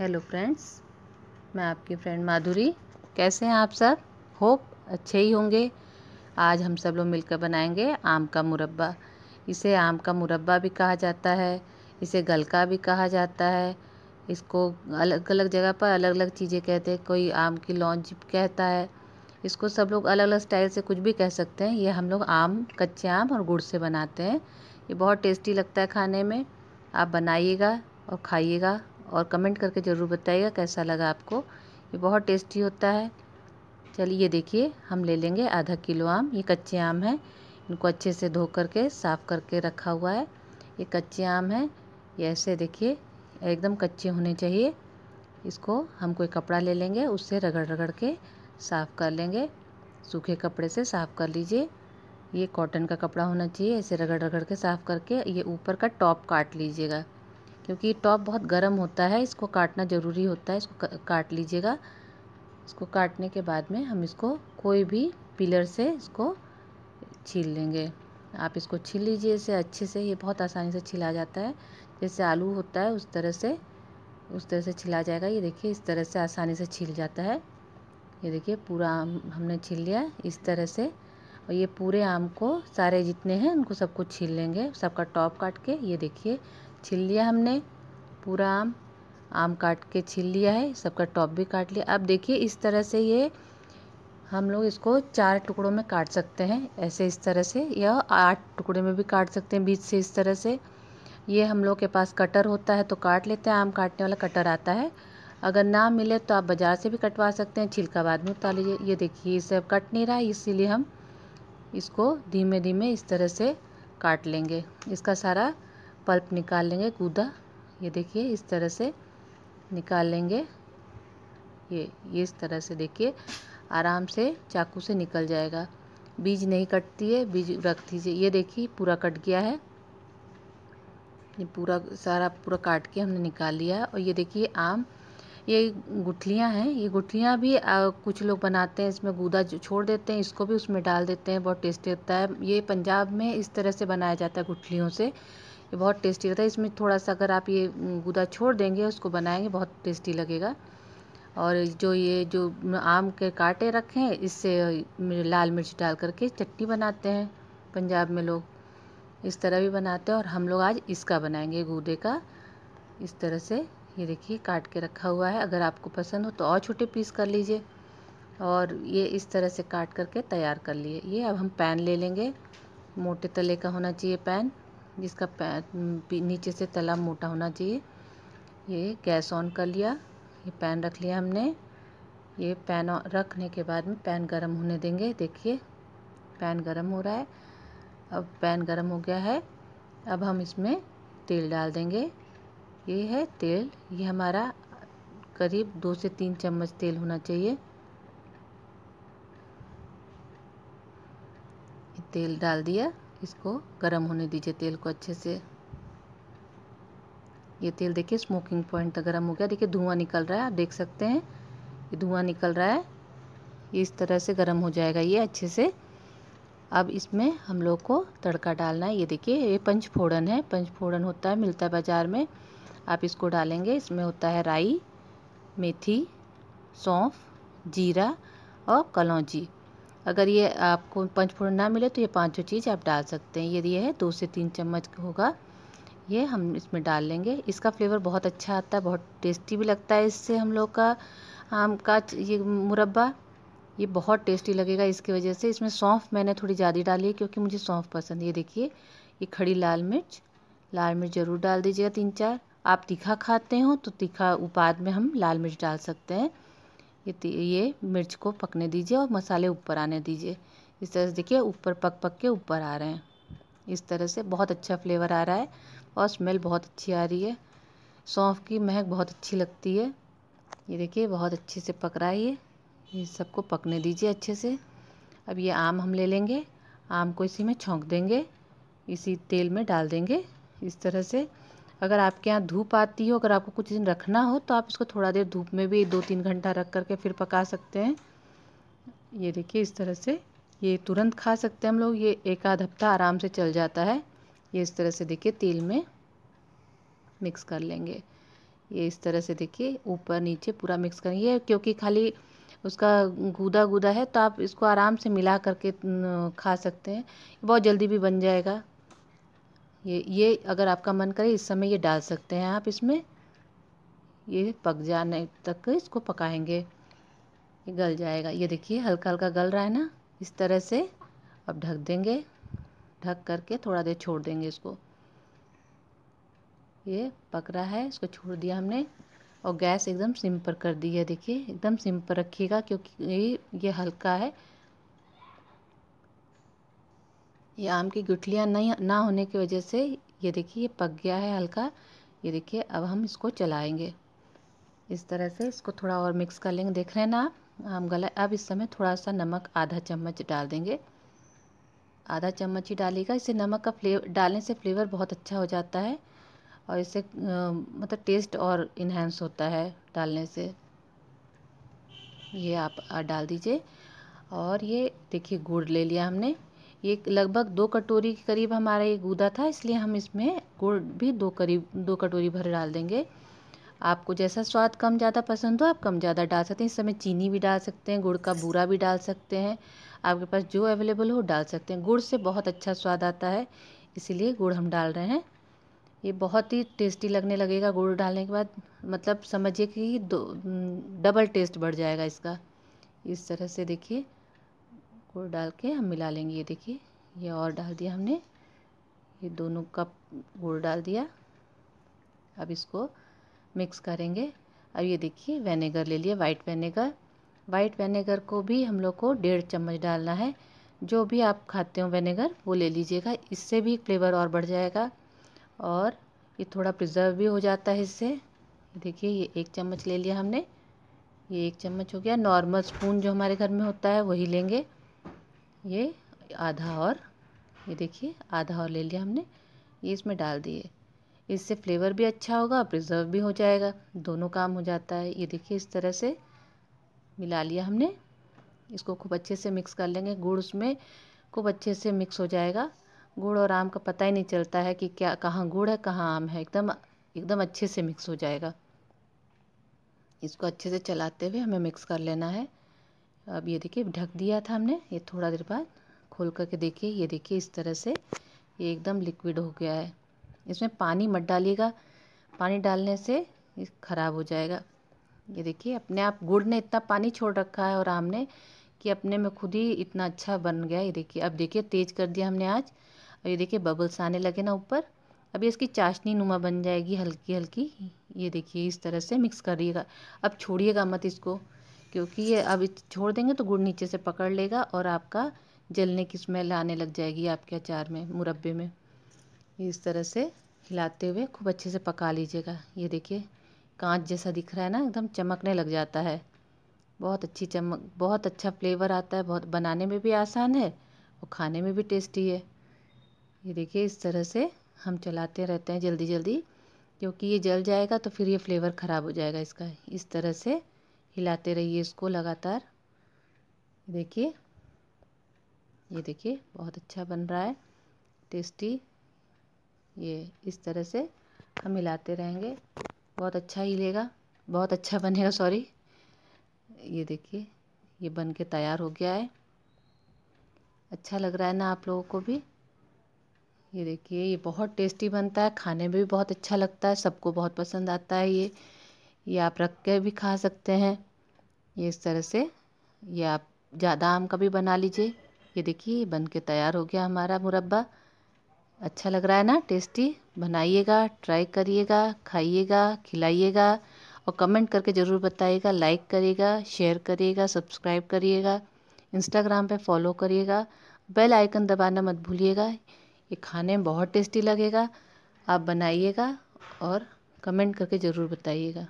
hello friends मैं आपकी friend माधुरी कैसे हैं आप सब होप अच्छे ही होंगे आज हम सब लोग मिलकर बनाएंगे आम का मुरब्बा इसे आम का मुरब्बा भी कहा जाता है इसे गलका भी कहा जाता है इसको अलग अलग जगह पर अलग अलग चीज़ें कहते हैं कोई आम की लॉन्च कहता है इसको सब लोग अलग अलग स्टाइल से कुछ भी कह सकते हैं ये हम लोग आम कच्चे आम और गुड़ से बनाते हैं ये बहुत टेस्टी लगता है खाने में आप बनाइएगा और खाइएगा और कमेंट करके ज़रूर बताइएगा कैसा लगा आपको ये बहुत टेस्टी होता है चलिए देखिए हम ले लेंगे आधा किलो आम ये कच्चे आम हैं इनको अच्छे से धो करके साफ़ करके रखा हुआ है ये कच्चे आम हैं ये ऐसे देखिए एकदम कच्चे होने चाहिए इसको हम कोई कपड़ा ले लेंगे उससे रगड़ रगड़ के साफ़ कर लेंगे सूखे कपड़े से साफ़ कर लीजिए ये कॉटन का कपड़ा होना चाहिए ऐसे रगड़ रगड़ के साफ़ करके ये ऊपर का टॉप काट लीजिएगा क्योंकि टॉप बहुत गर्म होता है इसको काटना ज़रूरी होता है इसको काट लीजिएगा इसको काटने के बाद में हम इसको कोई भी पिलर से इसको छील लेंगे आप इसको छील लीजिए इसे अच्छे से ये बहुत आसानी से छिला जाता है जैसे आलू होता है उस तरह से उस तरह से छिला जाएगा ये देखिए इस तरह से आसानी से छिल जाता है ये देखिए पूरा आम हमने छील लिया इस तरह से और ये पूरे आम को सारे जितने हैं उनको सबको छील लेंगे सबका टॉप काट के ये देखिए छील लिया हमने पूरा आम आम काट के छील लिया है सबका टॉप भी काट लिया अब देखिए इस तरह से ये हम लोग इसको चार टुकड़ों में काट सकते हैं ऐसे इस तरह से या आठ टुकड़े में भी काट सकते हैं बीच से इस तरह से ये हम लोग के पास कटर होता है तो काट लेते हैं आम काटने वाला कटर आता है अगर ना मिले तो आप बाज़ार से भी कटवा सकते हैं छिलका बाद में उतार लीजिए ये देखिए इसे अब कट नहीं रहा है इसीलिए हम इसको धीमे धीमे इस तरह से काट लेंगे इसका सारा पल्प निकाल लेंगे गूदा ये देखिए इस तरह से निकाल लेंगे ये ये इस तरह से देखिए आराम से चाकू से निकल जाएगा बीज नहीं कटती है बीज रख दीजिए ये देखिए पूरा कट गया है ये पूरा सारा पूरा काट के हमने निकाल लिया और ये देखिए आम ये गुठलियाँ हैं ये गुठलियाँ भी आ, कुछ लोग बनाते हैं इसमें गूदा छोड़ देते हैं इसको भी उसमें डाल देते हैं बहुत टेस्टी होता है ये पंजाब में इस तरह से बनाया जाता है गुठलियों से ये बहुत टेस्टी रहता है इसमें थोड़ा सा अगर आप ये गुदा छोड़ देंगे उसको बनाएंगे बहुत टेस्टी लगेगा और जो ये जो आम के कांटे रखे हैं इससे लाल मिर्च डाल करके चटनी बनाते हैं पंजाब में लोग इस तरह भी बनाते हैं और हम लोग आज इसका बनाएंगे गूदे का इस तरह से ये देखिए काट के रखा हुआ है अगर आपको पसंद हो तो और छोटे पीस कर लीजिए और ये इस तरह से काट करके तैयार कर लिए ये अब हम पैन ले लेंगे मोटे तले का होना चाहिए पैन जिसका नीचे से तला मोटा होना चाहिए ये गैस ऑन कर लिया ये पैन रख लिया हमने ये पैन रखने के बाद में पैन गरम होने देंगे देखिए पैन गरम हो रहा है अब पैन गरम हो गया है अब हम इसमें तेल डाल देंगे ये है तेल ये हमारा करीब दो से तीन चम्मच तेल होना चाहिए तेल डाल दिया इसको गर्म होने दीजिए तेल को अच्छे से ये तेल देखिए स्मोकिंग पॉइंट तक गर्म हो गया देखिए धुआं निकल रहा है आप देख सकते हैं ये धुआं निकल रहा है ये इस तरह से गर्म हो जाएगा ये अच्छे से अब इसमें हम लोग को तड़का डालना है ये देखिए ये पंचफोड़न है पंचफोड़न होता है मिलता है बाज़ार में आप इसको डालेंगे इसमें होता है राई मेथी सौंफ जीरा और कलौजी अगर ये आपको पंचफोरन ना मिले तो ये पांचों चीज़ आप डाल सकते हैं ये ये है दो से तीन चम्मच होगा ये हम इसमें डाल लेंगे इसका फ्लेवर बहुत अच्छा आता है बहुत टेस्टी भी लगता है इससे हम लोग का आम का ये मुरब्बा ये बहुत टेस्टी लगेगा इसकी वजह से इसमें सौंफ मैंने थोड़ी ज़्यादा डाली है क्योंकि मुझे सौंफ पसंद है ये देखिए ये खड़ी लाल मिर्च लाल मिर्च ज़रूर डाल दीजिएगा तीन चार आप तीखा खाते हो तो तीखा उपाद में हम लाल मिर्च डाल सकते हैं ये ये मिर्च को पकने दीजिए और मसाले ऊपर आने दीजिए इस तरह से देखिए ऊपर पक पक के ऊपर आ रहे हैं इस तरह से बहुत अच्छा फ्लेवर आ रहा है और स्मेल बहुत अच्छी आ रही है सौंफ की महक बहुत अच्छी लगती है ये देखिए बहुत अच्छे से पक रहा है ये ये सबको पकने दीजिए अच्छे से अब ये आम हम ले लेंगे आम को इसी में छोंक देंगे इसी तेल में डाल देंगे इस तरह से अगर आपके यहाँ धूप आती हो अगर आपको कुछ दिन रखना हो तो आप इसको थोड़ा देर धूप में भी दो तीन घंटा रख करके फिर पका सकते हैं ये देखिए इस तरह से ये तुरंत खा सकते हैं हम लोग ये एक आध हफ्ता आराम से चल जाता है ये इस तरह से देखिए तेल में मिक्स कर लेंगे ये इस तरह से देखिए ऊपर नीचे पूरा मिक्स करेंगे क्योंकि खाली उसका गूदा गूदा है तो आप इसको आराम से मिला करके खा सकते हैं बहुत जल्दी भी बन जाएगा ये ये अगर आपका मन करे इस समय ये डाल सकते हैं आप इसमें ये पक जाने तक इसको पकाएंगे ये गल जाएगा ये देखिए हल्का हल्का गल रहा है ना इस तरह से अब ढक देंगे ढक करके थोड़ा देर छोड़ देंगे इसको ये पक रहा है इसको छोड़ दिया हमने और गैस एकदम सिम पर कर दी है देखिए एकदम सिम पर रखिएगा क्योंकि ये हल्का है ये आम की गुठलियाँ नहीं ना होने की वजह से ये देखिए ये पक गया है हल्का ये देखिए अब हम इसको चलाएंगे इस तरह से इसको थोड़ा और मिक्स कर लेंगे देख रहे हैं ना आप आम गला अब इस समय थोड़ा सा नमक आधा चम्मच डाल देंगे आधा चम्मच ही डालेगा इससे नमक का फ्लेवर डालने से फ्लेवर बहुत अच्छा हो जाता है और इसे मतलब टेस्ट और इन्हेंस होता है डालने से ये आप डाल दीजिए और ये देखिए गुड़ ले लिया हमने ये लगभग दो कटोरी के करीब हमारा ये गूदा था इसलिए हम इसमें गुड़ भी दो करीब दो कटोरी भर डाल देंगे आपको जैसा स्वाद कम ज़्यादा पसंद हो आप कम ज़्यादा डाल सकते हैं इस समय चीनी भी डाल सकते हैं गुड़ का बूरा भी डाल सकते हैं आपके पास जो अवेलेबल हो डाल सकते हैं गुड़ से बहुत अच्छा स्वाद आता है इसीलिए गुड़ हम डाल रहे हैं ये बहुत ही टेस्टी लगने लगेगा गुड़ डालने के बाद मतलब समझिए कि दो डबल टेस्ट बढ़ जाएगा इसका इस तरह से देखिए को डाल के हम मिला लेंगे ये देखिए ये और डाल दिया हमने ये दोनों कप गुड़ डाल दिया अब इसको मिक्स करेंगे अब ये देखिए वेनेगर ले लिया वाइट वेनेगर वाइट वेनेगर को भी हम लोग को डेढ़ चम्मच डालना है जो भी आप खाते हो वेनेगर वो ले लीजिएगा इससे भी फ्लेवर और बढ़ जाएगा और ये थोड़ा प्रिजर्व भी हो जाता है इससे देखिए ये एक चम्मच ले लिया हमने ये एक चम्मच हो गया नॉर्मल स्पून जो हमारे घर में होता है वही लेंगे ये आधा और ये देखिए आधा और ले लिया हमने ये इसमें डाल दिए इससे फ्लेवर भी अच्छा होगा प्रिजर्व भी हो जाएगा दोनों काम हो जाता है ये देखिए इस तरह से मिला लिया हमने इसको खूब अच्छे से मिक्स कर लेंगे गुड़ उसमें खूब अच्छे से मिक्स हो जाएगा गुड़ और आम का पता ही नहीं चलता है कि क्या कहाँ गुड़ है कहाँ आम है एकदम एकदम अच्छे से मिक्स हो जाएगा इसको अच्छे से चलाते हुए हमें मिक्स कर लेना है अब ये देखिए ढक दिया था हमने ये थोड़ा देर बाद खोल करके देखिए ये देखिए इस तरह से ये एकदम लिक्विड हो गया है इसमें पानी मत डालिएगा पानी डालने से ख़राब हो जाएगा ये देखिए अपने आप गुड़ ने इतना पानी छोड़ रखा है और हमने कि अपने में खुद ही इतना अच्छा बन गया ये देखिए अब देखिए तेज़ कर दिया हमने आज और ये देखिए बबल्स आने लगे ना ऊपर अब इसकी चाशनी नुमा बन जाएगी हल्की हल्की ये देखिए इस तरह से मिक्स करिएगा अब छोड़िएगा मत इसको क्योंकि ये अब छोड़ देंगे तो गुड़ नीचे से पकड़ लेगा और आपका जलने की स्मेल आने लग जाएगी आपके अचार में मुरब्बे में इस तरह से हिलाते हुए खूब अच्छे से पका लीजिएगा ये देखिए कांच जैसा दिख रहा है ना एकदम चमकने लग जाता है बहुत अच्छी चमक बहुत अच्छा फ्लेवर आता है बहुत बनाने में भी आसान है और खाने में भी टेस्टी है ये देखिए इस तरह से हम चलाते रहते हैं जल्दी जल्दी क्योंकि ये जल जाएगा तो फिर ये फ्लेवर ख़राब हो जाएगा इसका इस तरह से हिलाते रहिए इसको लगातार देखिए ये देखिए बहुत अच्छा बन रहा है टेस्टी ये इस तरह से हम हिलाते रहेंगे बहुत अच्छा हिलेगा बहुत अच्छा बनेगा सॉरी ये देखिए ये बन के तैयार हो गया है अच्छा लग रहा है ना आप लोगों को भी ये देखिए ये बहुत टेस्टी बनता है खाने में भी बहुत अच्छा लगता है सबको बहुत पसंद आता है ये ये आप रख के भी खा सकते हैं ये इस तरह से ये आप ज़्यादा आम का भी बना लीजिए ये देखिए बन के तैयार हो गया हमारा मुरब्बा अच्छा लग रहा है ना टेस्टी बनाइएगा ट्राई करिएगा खाइएगा खिलाइएगा और कमेंट करके ज़रूर बताइएगा लाइक करिएगा शेयर करिएगा सब्सक्राइब करिएगा इंस्टाग्राम पे फॉलो करिएगा बेल आइकन दबाना मत भूलिएगा ये खाने में बहुत टेस्टी लगेगा आप बनाइएगा और कमेंट करके ज़रूर बताइएगा